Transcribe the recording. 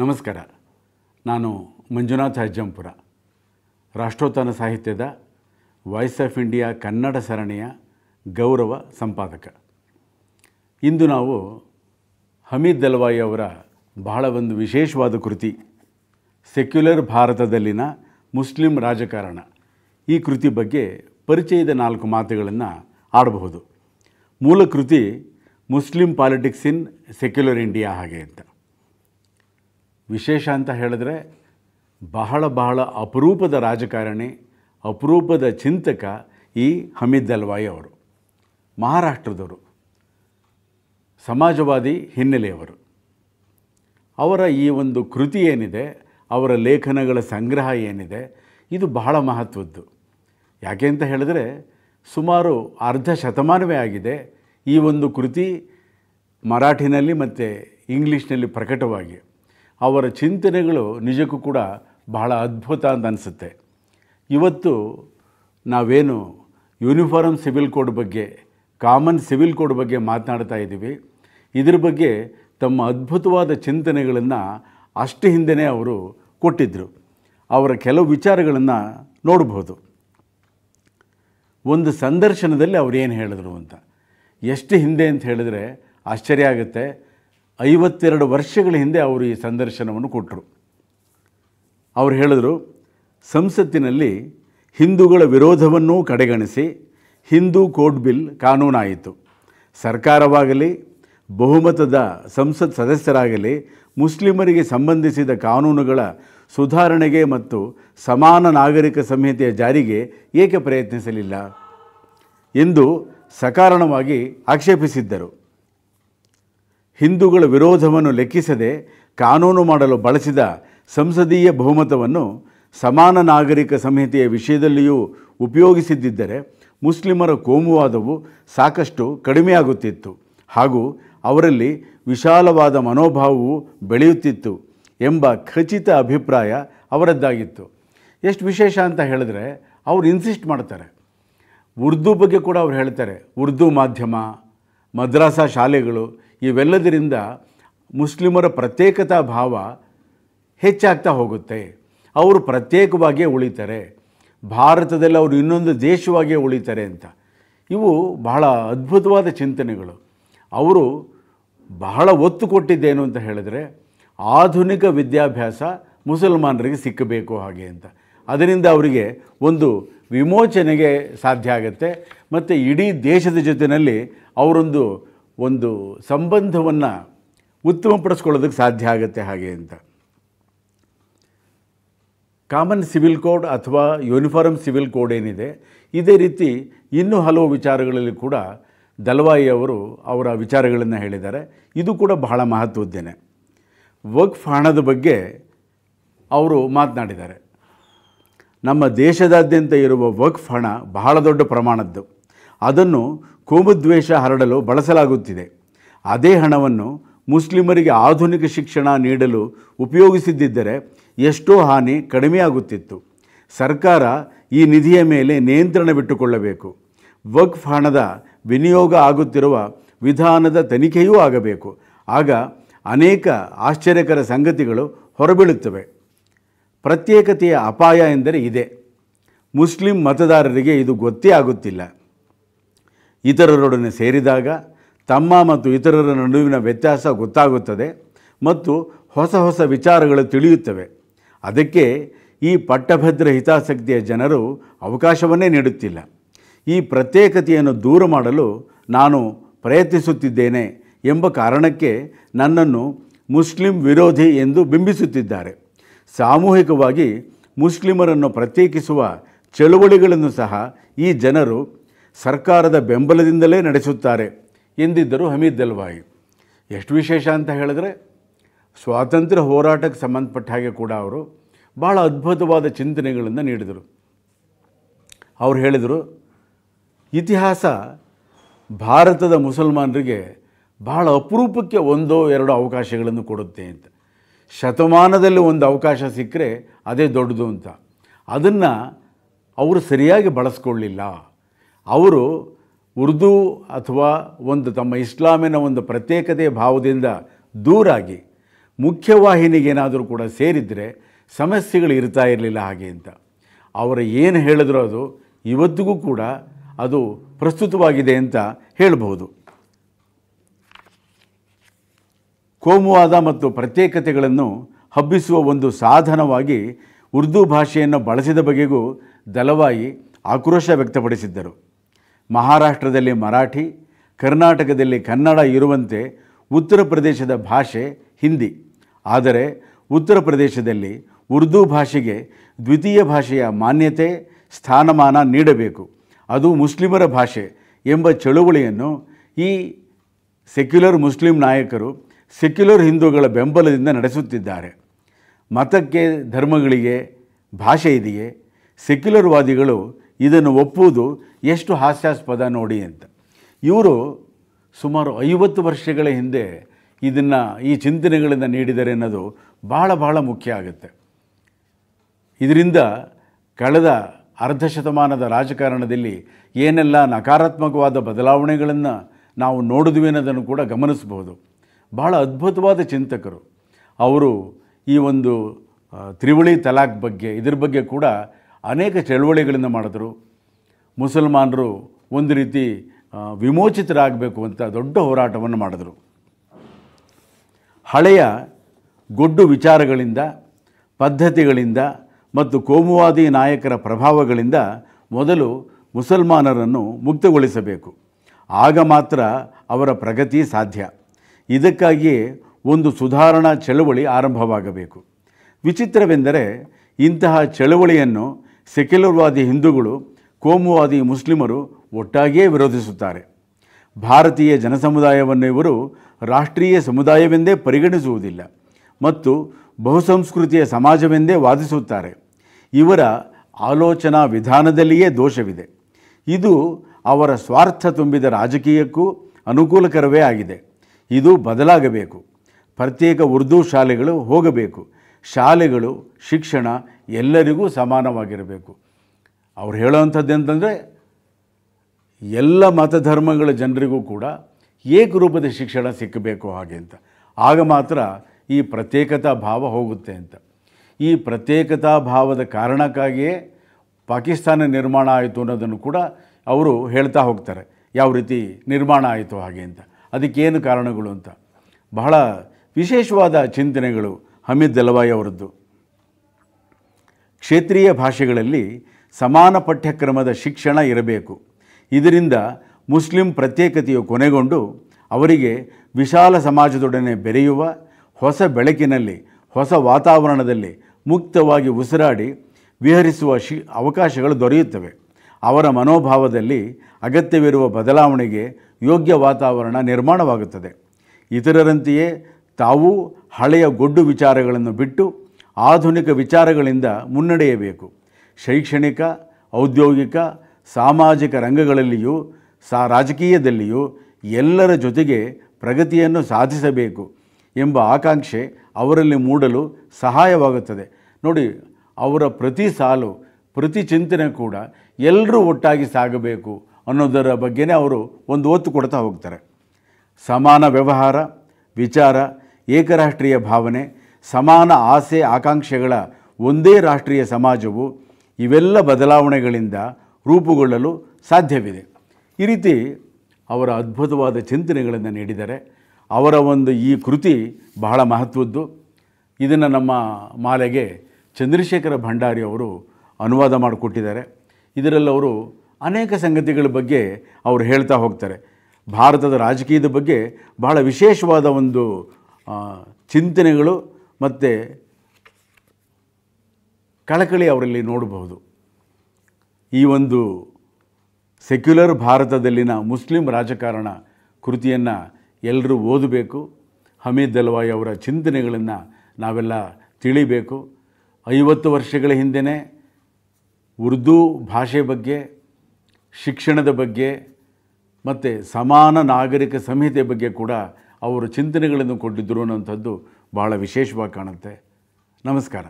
ನಮಸ್ಕಾರ ನಾನು ಮಂಜುನಾಥ ಅಜ್ಜಂಪುರ ರಾಷ್ಟ್ರೋತ್ಥಾನ ಸಾಹಿತ್ಯದ ವಾಯ್ಸ್ ಆಫ್ ಇಂಡಿಯಾ ಕನ್ನಡ ಸರಣಿಯ ಗೌರವ ಸಂಪಾದಕ ಇಂದು ನಾವು ಹಮೀದ್ ದಲ್ವಾಯಿ ಅವರ ಬಹಳ ಒಂದು ವಿಶೇಷವಾದ ಕೃತಿ ಸೆಕ್ಯುಲರ್ ಭಾರತದಲ್ಲಿನ ಮುಸ್ಲಿಂ ರಾಜಕಾರಣ ಈ ಕೃತಿ ಬಗ್ಗೆ ಪರಿಚಯದ ನಾಲ್ಕು ಮಾತುಗಳನ್ನು ಆಡಬಹುದು ಮೂಲ ಕೃತಿ Muslim politics in secular India ಹಾಗೆ ಅಂತ ವಿಶೇಷ ಅಂತ ಹೇಳಿದ್ರೆ ಬಹಳ ಬಹಳ ಅಪರೂಪದ ರಾಜಕಾರಣಿ ಅಪರೂಪದ ಚಿಂತಕ ಈ ಹಮೀದ್ ಅಲ್ವಾಯಿ ಅವರು ಮಹಾರಾಷ್ಟ್ರದವರು ಸಮಾಜವಾದಿ ಹಿನ್ನೆಲೆಯವರು ಅವರ ಈ ಒಂದು ಕೃತಿ ಏನಿದೆ ಅವರ ಲೇಖನಗಳ ಸಂಗ್ರಹ ಏನಿದೆ ಇದು ಬಹಳ ಮಹತ್ವದ್ದು ಯಾಕೆ ಅಂತ ಹೇಳಿದ್ರೆ ಸುಮಾರು ಅರ್ಧ ಶತಮಾನವೇ ಆಗಿದೆ ಈ ಒಂದು ಕೃತಿ ಮರಾಠಿನಲ್ಲಿ ಮತ್ತು ಇಂಗ್ಲೀಷ್ನಲ್ಲಿ ಪ್ರಕಟವಾಗಿ ಅವರ ಚಿಂತನೆಗಳು ನಿಜಕ್ಕೂ ಕೂಡ ಬಹಳ ಅದ್ಭುತ ಅಂತ ಅನಿಸುತ್ತೆ ಇವತ್ತು ನಾವೇನು ಯೂನಿಫಾರ್ಮ್ ಸಿವಿಲ್ ಕೋಡ್ ಬಗ್ಗೆ ಕಾಮನ್ ಸಿವಿಲ್ ಕೋಡ್ ಬಗ್ಗೆ ಮಾತನಾಡ್ತಾ ಇದ್ದೀವಿ ಇದ್ರ ಬಗ್ಗೆ ತಮ್ಮ ಅದ್ಭುತವಾದ ಚಿಂತನೆಗಳನ್ನು ಅಷ್ಟು ಹಿಂದೆಯೇ ಅವರು ಕೊಟ್ಟಿದ್ದರು ಅವರ ಕೆಲವು ವಿಚಾರಗಳನ್ನು ನೋಡ್ಬೋದು ಒಂದು ಸಂದರ್ಶನದಲ್ಲಿ ಅವರು ಏನು ಹೇಳಿದ್ರು ಅಂತ ಎಷ್ಟು ಹಿಂದೆ ಅಂತ ಹೇಳಿದ್ರೆ ಆಶ್ಚರ್ಯ ಆಗುತ್ತೆ ಐವತ್ತೆರಡು ವರ್ಷಗಳ ಹಿಂದೆ ಅವರು ಈ ಸಂದರ್ಶನವನ್ನು ಕೊಟ್ಟರು ಅವರು ಹೇಳಿದರು ಸಂಸತ್ತಿನಲ್ಲಿ ಹಿಂದೂಗಳ ವಿರೋಧವನ್ನೂ ಕಡೆಗಣಿಸಿ ಹಿಂದೂ ಕೋಡ್ ಬಿಲ್ ಕಾನೂನಾಯಿತು ಸರ್ಕಾರವಾಗಲಿ ಬಹುಮತದ ಸಂಸತ್ ಸದಸ್ಯರಾಗಲಿ ಮುಸ್ಲಿಮರಿಗೆ ಸಂಬಂಧಿಸಿದ ಕಾನೂನುಗಳ ಸುಧಾರಣೆಗೆ ಮತ್ತು ಸಮಾನ ನಾಗರಿಕ ಸಂಹಿತೆಯ ಜಾರಿಗೆ ಏಕೆ ಪ್ರಯತ್ನಿಸಲಿಲ್ಲ ಎಂದು ಸಕಾರಣವಾಗಿ ಆಕ್ಷೇಪಿಸಿದ್ದರು ಹಿಂದೂಗಳ ವಿರೋಧವನ್ನು ಲೆಕ್ಕಿಸದೆ ಕಾನೂನು ಮಾಡಲು ಬಳಸಿದ ಸಂಸದೀಯ ಬಹುಮತವನ್ನು ಸಮಾನ ನಾಗರಿಕ ಸಂಹಿತೆಯ ವಿಷಯದಲ್ಲಿಯೂ ಉಪಯೋಗಿಸಿದ್ದರೆ ಮುಸ್ಲಿಮರ ಕೋಮುವಾದವು ಸಾಕಷ್ಟು ಕಡಿಮೆಯಾಗುತ್ತಿತ್ತು ಹಾಗೂ ಅವರಲ್ಲಿ ವಿಶಾಲವಾದ ಮನೋಭಾವವು ಬೆಳೆಯುತ್ತಿತ್ತು ಎಂಬ ಖಚಿತ ಅಭಿಪ್ರಾಯ ಅವರದ್ದಾಗಿತ್ತು ಎಷ್ಟು ವಿಶೇಷ ಅಂತ ಹೇಳಿದ್ರೆ ಅವರು ಇನ್ಸಿಸ್ಟ್ ಮಾಡ್ತಾರೆ ಉರ್ದು ಬಗ್ಗೆ ಕೂಡ ಅವ್ರು ಹೇಳ್ತಾರೆ ಉರ್ದು ಮಾಧ್ಯಮ ಮದ್ರಾಸಾ ಶಾಲೆಗಳು ಇವೆಲ್ಲದರಿಂದ ಮುಸ್ಲಿಮರ ಪ್ರತ್ಯೇಕತಾ ಭಾವ ಹೆಚ್ಚಾಗ್ತಾ ಹೋಗುತ್ತೆ ಅವರು ಪ್ರತ್ಯೇಕವಾಗಿಯೇ ಉಳಿತಾರೆ ಭಾರತದಲ್ಲಿ ಅವರು ಇನ್ನೊಂದು ದೇಶವಾಗಿಯೇ ಉಳಿತಾರೆ ಅಂತ ಇವು ಬಹಳ ಅದ್ಭುತವಾದ ಚಿಂತನೆಗಳು ಅವರು ಬಹಳ ಒತ್ತು ಕೊಟ್ಟಿದ್ದೇನು ಅಂತ ಹೇಳಿದ್ರೆ ಆಧುನಿಕ ವಿದ್ಯಾಭ್ಯಾಸ ಮುಸಲ್ಮಾನರಿಗೆ ಸಿಕ್ಕಬೇಕು ಹಾಗೆ ಅಂತ ಅದರಿಂದ ಅವರಿಗೆ ಒಂದು ವಿಮೋಚನೆಗೆ ಸಾಧ್ಯ ಆಗುತ್ತೆ ಮತ್ತು ಇಡೀ ದೇಶದ ಜೊತೆಯಲ್ಲಿ ಅವರೊಂದು ಒಂದು ಸಂಬಂಧವನ್ನು ಉತ್ತಮಪಡಿಸ್ಕೊಳ್ಳೋದಕ್ಕೆ ಸಾಧ್ಯ ಆಗುತ್ತೆ ಹಾಗೆ ಅಂತ ಕಾಮನ್ ಸಿವಿಲ್ ಕೋಡ್ ಅಥವಾ ಯೂನಿಫಾರ್ಮ್ ಸಿವಿಲ್ ಕೋಡ್ ಏನಿದೆ ಇದೇ ರೀತಿ ಇನ್ನೂ ಹಲವು ವಿಚಾರಗಳಲ್ಲಿ ಕೂಡ ದಲವಾಯಿ ಅವರು ಅವರ ವಿಚಾರಗಳನ್ನು ಹೇಳಿದ್ದಾರೆ ಇದು ಕೂಡ ಬಹಳ ಮಹತ್ವದ್ದೇನೆ ವಕ್ಫ್ ಹಣದ ಬಗ್ಗೆ ಅವರು ಮಾತನಾಡಿದ್ದಾರೆ ನಮ್ಮ ದೇಶದಾದ್ಯಂತ ಇರುವ ವಕ್ಫ್ ಹಣ ಬಹಳ ದೊಡ್ಡ ಪ್ರಮಾಣದ್ದು ಅದನ್ನು ಕೋಮದ್ವೇಷ ಹರಡಲು ಬಳಸಲಾಗುತ್ತಿದೆ ಅದೇ ಹಣವನ್ನು ಮುಸ್ಲಿಮರಿಗೆ ಆಧುನಿಕ ಶಿಕ್ಷಣ ನೀಡಲು ಉಪಯೋಗಿಸಿದ್ದರೆ ಎಷ್ಟೋ ಹಾನಿ ಕಡಿಮೆಯಾಗುತ್ತಿತ್ತು ಸರ್ಕಾರ ಈ ನಿಧಿಯ ಮೇಲೆ ನಿಯಂತ್ರಣ ಬಿಟ್ಟುಕೊಳ್ಳಬೇಕು ವಕ್ಫ್ ಹಣದ ವಿನಿಯೋಗ ಆಗುತ್ತಿರುವ ವಿಧಾನದ ತನಿಖೆಯೂ ಆಗಬೇಕು ಆಗ ಅನೇಕ ಆಶ್ಚರ್ಯಕರ ಸಂಗತಿಗಳು ಹೊರಬೀಳುತ್ತವೆ ಪ್ರತ್ಯೇಕತೆಯ ಅಪಾಯ ಎಂದರೆ ಇದೆ ಮುಸ್ಲಿಂ ಮತದಾರರಿಗೆ ಇದು ಗೊತ್ತೇ ಆಗುತ್ತಿಲ್ಲ ಇತರರೊಡನೆ ಸೇರಿದಾಗ ತಮ್ಮ ಮತ್ತು ಇತರರ ನಡುವಿನ ವ್ಯತ್ಯಾಸ ಗೊತ್ತಾಗುತ್ತದೆ ಮತ್ತು ಹೊಸ ಹೊಸ ವಿಚಾರಗಳು ತಿಳಿಯುತ್ತವೆ ಅದಕ್ಕೆ ಈ ಪಟ್ಟಭದ್ರ ಹಿತಾಸಕ್ತಿಯ ಜನರು ಅವಕಾಶವನ್ನೇ ನೀಡುತ್ತಿಲ್ಲ ಈ ಪ್ರತ್ಯೇಕತೆಯನ್ನು ದೂರ ಮಾಡಲು ನಾನು ಪ್ರಯತ್ನಿಸುತ್ತಿದ್ದೇನೆ ಎಂಬ ಕಾರಣಕ್ಕೆ ನನ್ನನ್ನು ಮುಸ್ಲಿಂ ವಿರೋಧಿ ಎಂದು ಬಿಂಬಿಸುತ್ತಿದ್ದಾರೆ ಸಾಮೂಹಿಕವಾಗಿ ಮುಸ್ಲಿಮರನ್ನು ಪ್ರತ್ಯೇಕಿಸುವ ಚಳುವಳಿಗಳನ್ನು ಸಹ ಈ ಜನರು ಸರ್ಕಾರದ ಬೆಂಬಲದಿಂದಲೇ ನಡೆಸುತ್ತಾರೆ ಎಂದಿದ್ದರು ಹಮೀದ್ ದಲ್ವಾಯಿ ಎಷ್ಟು ವಿಶೇಷ ಅಂತ ಹೇಳಿದ್ರೆ ಸ್ವಾತಂತ್ರ್ಯ ಹೋರಾಟಕ್ಕೆ ಸಂಬಂಧಪಟ್ಟ ಹಾಗೆ ಕೂಡ ಅವರು ಭಾಳ ಅದ್ಭುತವಾದ ಚಿಂತನೆಗಳನ್ನು ನೀಡಿದರು ಅವರು ಹೇಳಿದರು ಇತಿಹಾಸ ಭಾರತದ ಮುಸಲ್ಮಾನರಿಗೆ ಬಹಳ ಅಪರೂಪಕ್ಕೆ ಒಂದೋ ಎರಡೋ ಅವಕಾಶಗಳನ್ನು ಕೊಡುತ್ತೆ ಅಂತ ಶತಮಾನದಲ್ಲಿ ಒಂದು ಅವಕಾಶ ಸಿಕ್ಕರೆ ಅದೇ ದೊಡ್ಡದು ಅಂತ ಅದನ್ನು ಅವರು ಸರಿಯಾಗಿ ಬಳಸ್ಕೊಳ್ಳಿಲ್ಲ ಅವರು ಉರ್ದು ಅಥವಾ ಒಂದು ತಮ್ಮ ಇಸ್ಲಾಮಿನ ಒಂದು ಪ್ರತ್ಯೇಕತೆಯ ಭಾವದಿಂದ ದೂರಾಗಿ ಮುಖ್ಯವಾಹಿನಿಗೇನಾದರೂ ಕೂಡ ಸೇರಿದರೆ ಸಮಸ್ಯೆಗಳು ಇರ್ತಾ ಇರಲಿಲ್ಲ ಹಾಗೆ ಅಂತ ಅವರು ಏನು ಹೇಳಿದ್ರು ಅದು ಇವತ್ತಿಗೂ ಕೂಡ ಅದು ಪ್ರಸ್ತುತವಾಗಿದೆ ಅಂತ ಹೇಳಬಹುದು ಕೋಮುವಾದ ಮತ್ತು ಪ್ರತ್ಯೇಕತೆಗಳನ್ನು ಹಬ್ಬಿಸುವ ಒಂದು ಸಾಧನವಾಗಿ ಉರ್ದು ಭಾಷೆಯನ್ನು ಬಳಸಿದ ಬಗೆಗೂ ದಲವಾಯಿ ಆಕ್ರೋಶ ವ್ಯಕ್ತಪಡಿಸಿದ್ದರು ಮಹಾರಾಷ್ಟ್ರದಲ್ಲಿ ಮರಾಠಿ ಕರ್ನಾಟಕದಲ್ಲಿ ಕನ್ನಡ ಇರುವಂತೆ ಉತ್ತರ ಪ್ರದೇಶದ ಭಾಷೆ ಹಿಂದಿ ಆದರೆ ಉತ್ತರ ಪ್ರದೇಶದಲ್ಲಿ ಉರ್ದು ಭಾಷೆಗೆ ದ್ವಿತೀಯ ಭಾಷೆಯ ಮಾನ್ಯತೆ ಸ್ಥಾನಮಾನ ನೀಡಬೇಕು ಅದು ಮುಸ್ಲಿಮರ ಭಾಷೆ ಎಂಬ ಚಳುವಳಿಯನ್ನು ಈ ಸೆಕ್ಯುಲರ್ ಮುಸ್ಲಿಂ ನಾಯಕರು ಸೆಕ್ಯುಲರ್ ಹಿಂದೂಗಳ ಬೆಂಬಲದಿಂದ ನಡೆಸುತ್ತಿದ್ದಾರೆ ಮತಕ್ಕೆ ಧರ್ಮಗಳಿಗೆ ಭಾಷೆ ಇದೆಯೇ ಸೆಕ್ಯುಲರ್ವಾದಿಗಳು ಇದನ್ನು ಒಪ್ಪುವುದು ಎಷ್ಟು ಹಾಸ್ಯಾಸ್ಪದ ನೋಡಿ ಅಂತ ಇವರು ಸುಮಾರು ಐವತ್ತು ವರ್ಷಗಳ ಹಿಂದೆ ಇದನ್ನು ಈ ಚಿಂತನೆಗಳನ್ನು ನೀಡಿದರೆ ಅನ್ನೋದು ಭಾಳ ಭಾಳ ಮುಖ್ಯ ಆಗುತ್ತೆ ಇದರಿಂದ ಕಳೆದ ಅರ್ಧ ಶತಮಾನದ ರಾಜಕಾರಣದಲ್ಲಿ ಏನೆಲ್ಲ ನಕಾರಾತ್ಮಕವಾದ ಬದಲಾವಣೆಗಳನ್ನು ನಾವು ನೋಡಿದ್ವಿ ಅನ್ನೋದನ್ನು ಕೂಡ ಗಮನಿಸಬಹುದು ಬಹಳ ಅದ್ಭುತವಾದ ಚಿಂತಕರು ಅವರು ಈ ಒಂದು ತ್ರಿವಳಿ ತಲಾಖ್ ಬಗ್ಗೆ ಇದ್ರ ಬಗ್ಗೆ ಕೂಡ ಅನೇಕ ಚಳುವಳಿಗಳನ್ನು ಮಾಡಿದ್ರು ಮುಸಲ್ಮಾನರು ಒಂದು ರೀತಿ ವಿಮೋಚಿತರಾಗಬೇಕು ಅಂತ ದೊಡ್ಡ ಹೋರಾಟವನ್ನು ಮಾಡಿದ್ರು ಹಳೆಯ ಗೊಡ್ಡು ವಿಚಾರಗಳಿಂದ ಪದ್ಧತಿಗಳಿಂದ ಮತ್ತು ಕೋಮುವಾದಿ ನಾಯಕರ ಪ್ರಭಾವಗಳಿಂದ ಮೊದಲು ಮುಸಲ್ಮಾನರನ್ನು ಮುಕ್ತಗೊಳಿಸಬೇಕು ಆಗ ಮಾತ್ರ ಅವರ ಪ್ರಗತಿ ಸಾಧ್ಯ ಇದಕ್ಕಾಗಿಯೇ ಒಂದು ಸುಧಾರಣಾ ಚಳುವಳಿ ಆರಂಭವಾಗಬೇಕು ವಿಚಿತ್ರವೆಂದರೆ ಇಂತಹ ಚಳುವಳಿಯನ್ನು ಸೆಕ್ಯುಲರ್ವಾದಿ ಹಿಂದೂಗಳು ಕೋಮುವಾದಿ ಮುಸ್ಲಿಮರು ಒಟ್ಟಾಗಿಯೇ ವಿರೋಧಿಸುತ್ತಾರೆ ಭಾರತೀಯ ಜನಸಮುದಾಯವನ್ನು ಇವರು ರಾಷ್ಟ್ರೀಯ ಸಮುದಾಯವೆಂದೇ ಪರಿಗಣಿಸುವುದಿಲ್ಲ ಮತ್ತು ಬಹುಸಂಸ್ಕೃತಿಯ ಸಮಾಜವೆಂದೇ ವಾದಿಸುತ್ತಾರೆ ಇವರ ಆಲೋಚನಾ ವಿಧಾನದಲ್ಲಿಯೇ ದೋಷವಿದೆ ಇದು ಅವರ ಸ್ವಾರ್ಥ ತುಂಬಿದ ರಾಜಕೀಯಕ್ಕೂ ಅನುಕೂಲಕರವೇ ಆಗಿದೆ ಇದು ಬದಲಾಗಬೇಕು ಪ್ರತ್ಯೇಕ ಉರ್ದು ಶಾಲೆಗಳು ಹೋಗಬೇಕು ಶಾಲೆಗಳು ಶಿಕ್ಷಣ ಎಲ್ಲರಿಗೂ ಸಮಾನವಾಗಿರಬೇಕು ಅವ್ರು ಹೇಳೋವಂಥದ್ದು ಅಂತಂದರೆ ಎಲ್ಲ ಮತಧರ್ಮಗಳ ಜನರಿಗೂ ಕೂಡ ಏಕರೂಪದ ಶಿಕ್ಷಣ ಸಿಕ್ಕಬೇಕು ಹಾಗೆ ಅಂತ ಆಗ ಮಾತ್ರ ಈ ಪ್ರತ್ಯೇಕತಾ ಭಾವ ಹೋಗುತ್ತೆ ಅಂತ ಈ ಪ್ರತ್ಯೇಕತಾ ಭಾವದ ಕಾರಣಕ್ಕಾಗಿಯೇ ಪಾಕಿಸ್ತಾನ ನಿರ್ಮಾಣ ಆಯಿತು ಅನ್ನೋದನ್ನು ಕೂಡ ಅವರು ಹೇಳ್ತಾ ಹೋಗ್ತಾರೆ ಯಾವ ರೀತಿ ನಿರ್ಮಾಣ ಆಯಿತು ಹಾಗೆ ಅಂತ ಅದಕ್ಕೇನು ಕಾರಣಗಳು ಅಂತ ಬಹಳ ವಿಶೇಷವಾದ ಚಿಂತನೆಗಳು ಹಮೀದ್ ದಲವಾಯಿ ಅವರದ್ದು ಕ್ಷೇತ್ರೀಯ ಭಾಷೆಗಳಲ್ಲಿ ಸಮಾನ ಪಠ್ಯಕ್ರಮದ ಶಿಕ್ಷಣ ಇರಬೇಕು ಇದರಿಂದ ಮುಸ್ಲಿಂ ಪ್ರತ್ಯೇಕತೆಯು ಕೊನೆಗೊಂಡು ಅವರಿಗೆ ವಿಶಾಲ ಸಮಾಜದೊಡನೆ ಬೆರೆಯುವ ಹೊಸ ಬೆಳಕಿನಲ್ಲಿ ಹೊಸ ವಾತಾವರಣದಲ್ಲಿ ಮುಕ್ತವಾಗಿ ಉಸಿರಾಡಿ ವಿಹರಿಸುವ ಶಿ ಅವಕಾಶಗಳು ದೊರೆಯುತ್ತವೆ ಅವರ ಮನೋಭಾವದಲ್ಲಿ ಅಗತ್ಯವಿರುವ ಬದಲಾವಣೆಗೆ ಯೋಗ್ಯ ವಾತಾವರಣ ನಿರ್ಮಾಣವಾಗುತ್ತದೆ ಇತರರಂತೆಯೇ ತಾವೂ ಹಳೆಯ ಗೊಡ್ಡು ವಿಚಾರಗಳನ್ನು ಬಿಟ್ಟು ಆಧುನಿಕ ವಿಚಾರಗಳಿಂದ ಮುನ್ನಡೆಯಬೇಕು ಶೈಕ್ಷಣಿಕ ಔದ್ಯೋಗಿಕ ಸಾಮಾಜಿಕ ರಂಗಗಳಲ್ಲಿಯೂ ಸಾ ರಾಜಕೀಯದಲ್ಲಿಯೂ ಎಲ್ಲರ ಜೊತೆಗೆ ಪ್ರಗತಿಯನ್ನು ಸಾಧಿಸಬೇಕು ಎಂಬ ಆಕಾಂಕ್ಷೆ ಅವರಲ್ಲಿ ಮೂಡಲು ಸಹಾಯವಾಗುತ್ತದೆ ನೋಡಿ ಅವರ ಪ್ರತಿ ಸಾಲು ಪ್ರತಿ ಚಿಂತನೆ ಕೂಡ ಎಲ್ಲರೂ ಒಟ್ಟಾಗಿ ಸಾಗಬೇಕು ಅನ್ನೋದರ ಬಗ್ಗೆನೇ ಅವರು ಒಂದು ಒತ್ತು ಕೊಡ್ತಾ ಹೋಗ್ತಾರೆ ಸಮಾನ ವ್ಯವಹಾರ ವಿಚಾರ ಏಕರಾಷ್ಟ್ರೀಯ ಭಾವನೆ ಸಮಾನ ಆಸೆ ಆಕಾಂಕ್ಷೆಗಳ ಒಂದೇ ರಾಷ್ಟ್ರೀಯ ಸಮಾಜವು ಇವೆಲ್ಲ ಬದಲಾವಣೆಗಳಿಂದ ರೂಪುಗೊಳ್ಳಲು ಸಾಧ್ಯವಿದೆ ಈ ರೀತಿ ಅವರ ಅದ್ಭುತವಾದ ಚಿಂತನೆಗಳನ್ನು ನೀಡಿದರೆ ಅವರ ಒಂದು ಈ ಕೃತಿ ಬಹಳ ಮಹತ್ವದ್ದು ಇದನ್ನು ನಮ್ಮ ಮಾಲೆಗೆ ಚಂದ್ರಶೇಖರ ಭಂಡಾರಿ ಅವರು ಅನುವಾದ ಮಾಡಿಕೊಟ್ಟಿದ್ದಾರೆ ಇದರಲ್ಲಿ ಅವರು ಅನೇಕ ಸಂಗತಿಗಳ ಬಗ್ಗೆ ಅವರು ಹೇಳ್ತಾ ಹೋಗ್ತಾರೆ ಭಾರತದ ರಾಜಕೀಯದ ಬಗ್ಗೆ ಬಹಳ ವಿಶೇಷವಾದ ಒಂದು ಚಿಂತನೆಗಳು ಮತ್ತು ಕಳಕಳಿ ಅವರಲ್ಲಿ ನೋಡಬಹುದು ಈ ಒಂದು ಸೆಕ್ಯುಲರ್ ಭಾರತದಲ್ಲಿನ ಮುಸ್ಲಿಂ ರಾಜಕಾರಣ ಕೃತಿಯನ್ನು ಎಲ್ಲರೂ ಓದಬೇಕು ಹಮೀದ್ ದಲ್ವಾಯಿ ಅವರ ಚಿಂತನೆಗಳನ್ನು ನಾವೆಲ್ಲ ತಿಳಿಬೇಕು ಐವತ್ತು ವರ್ಷಗಳ ಹಿಂದೆಯೇ ಉರ್ದು ಭಾಷೆ ಬಗ್ಗೆ ಶಿಕ್ಷಣದ ಬಗ್ಗೆ ಮತ್ತು ಸಮಾನ ನಾಗರಿಕ ಸಂಹಿತೆ ಬಗ್ಗೆ ಕೂಡ ಅವರು ಚಿಂತನೆಗಳನ್ನು ಕೊಟ್ಟಿದ್ದರು ಅನ್ನೋಂಥದ್ದು ಭಾಳ ವಿಶೇಷವಾಗಿ ಕಾಣುತ್ತೆ ನಮಸ್ಕಾರ